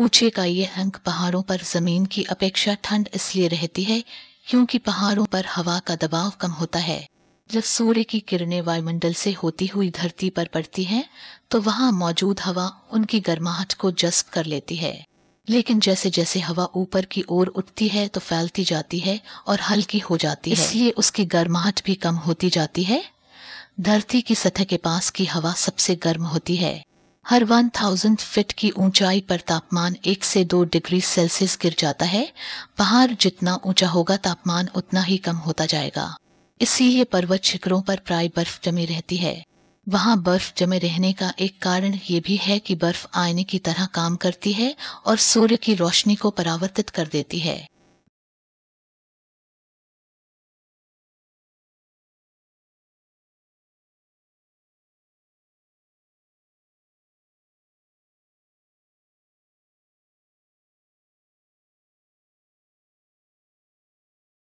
ऊंचे का ये अंक पहाड़ों पर जमीन की अपेक्षा ठंड इसलिए रहती है क्योंकि पहाड़ों पर हवा का दबाव कम होता है जब सूर्य की किरणें वायुमंडल से होती हुई धरती पर पड़ती हैं, तो वहां मौजूद हवा उनकी गर्माहट को जस्ब कर लेती है लेकिन जैसे जैसे हवा ऊपर की ओर उठती है तो फैलती जाती है और हल्की हो जाती है इसलिए उसकी गर्माहट भी कम होती जाती है धरती की सतह के पास की हवा सबसे गर्म होती है हर 1000 फीट की ऊंचाई पर तापमान एक से दो डिग्री सेल्सियस गिर जाता है पहाड़ जितना ऊंचा होगा तापमान उतना ही कम होता जाएगा इसीलिए पर्वत शिखरों पर प्राय बर्फ जमी रहती है वहाँ बर्फ जमे रहने का एक कारण ये भी है कि बर्फ आयने की तरह काम करती है और सूर्य की रोशनी को परावर्तित कर देती है